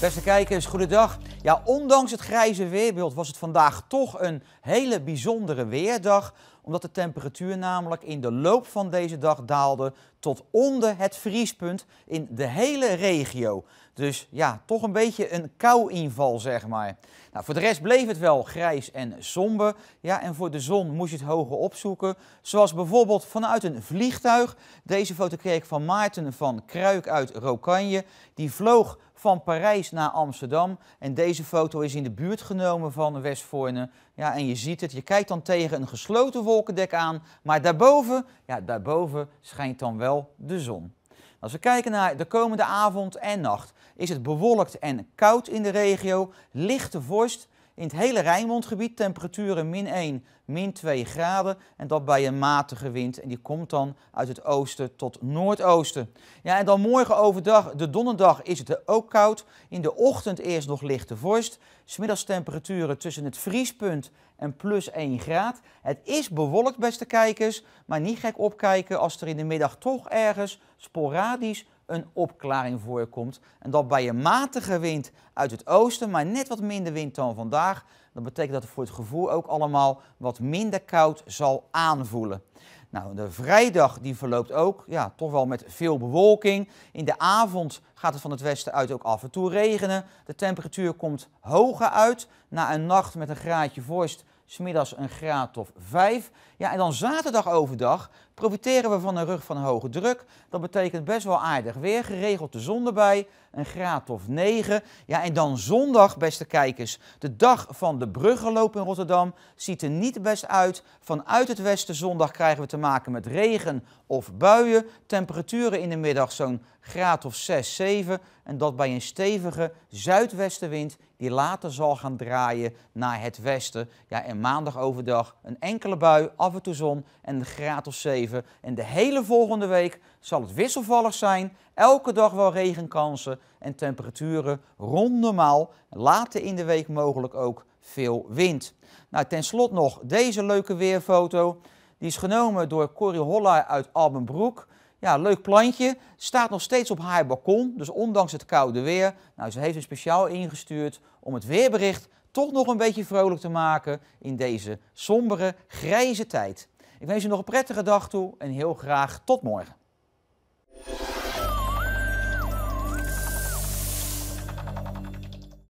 Beste kijkers, goedendag. Ja, ondanks het grijze weerbeeld was het vandaag toch een hele bijzondere weerdag. Omdat de temperatuur namelijk in de loop van deze dag daalde tot onder het vriespunt in de hele regio. Dus ja, toch een beetje een kou-inval, zeg maar. Nou, voor de rest bleef het wel grijs en somber. Ja, en voor de zon moest je het hoger opzoeken. Zoals bijvoorbeeld vanuit een vliegtuig. Deze foto kreeg ik van Maarten van Kruik uit Rokanje. Die vloog van Parijs naar Amsterdam. En deze foto is in de buurt genomen van Westvoorne. Ja, en je ziet het, je kijkt dan tegen een gesloten wolkendek aan. Maar daarboven, ja, daarboven schijnt dan wel de zon. Als we kijken naar de komende avond en nacht, is het bewolkt en koud in de regio, lichte vorst in het hele Rijnmondgebied temperaturen min 1, min 2 graden en dat bij een matige wind. En die komt dan uit het oosten tot noordoosten. Ja, en dan morgen overdag, de donderdag, is het ook koud. In de ochtend eerst nog lichte vorst. Smiddags temperaturen tussen het vriespunt en plus 1 graad. Het is bewolkt, beste kijkers, maar niet gek opkijken als er in de middag toch ergens sporadisch een opklaring voorkomt. En dat bij een matige wind uit het oosten, maar net wat minder wind dan vandaag. Dat betekent dat het voor het gevoel ook allemaal wat minder koud zal aanvoelen. Nou, de vrijdag die verloopt ook ja, toch wel met veel bewolking. In de avond gaat het van het westen uit ook af en toe regenen. De temperatuur komt hoger uit. Na een nacht met een graadje vorst smiddags een graad of 5. Ja, en dan zaterdag overdag profiteren we van een rug van hoge druk. Dat betekent best wel aardig weer, geregeld de zon erbij, een graad of 9. Ja, en dan zondag, beste kijkers, de dag van de bruggenloop in Rotterdam ziet er niet best uit. Vanuit het westen zondag krijgen we te maken met regen of buien. Temperaturen in de middag zo'n graad of 6, 7. En dat bij een stevige zuidwestenwind die later zal gaan draaien naar het westen. Ja, en maandag overdag een enkele bui, af en toe zon en de graad of 7. En de hele volgende week zal het wisselvallig zijn. Elke dag wel regenkansen en temperaturen rond normaal. Later in de week mogelijk ook veel wind. Nou, ten nog deze leuke weerfoto. Die is genomen door Corrie Holla uit Albenbroek. Ja, leuk plantje. Staat nog steeds op haar balkon, dus ondanks het koude weer. Nou, ze heeft een speciaal ingestuurd om het weerbericht toch nog een beetje vrolijk te maken in deze sombere, grijze tijd. Ik wens je nog een prettige dag toe en heel graag tot morgen.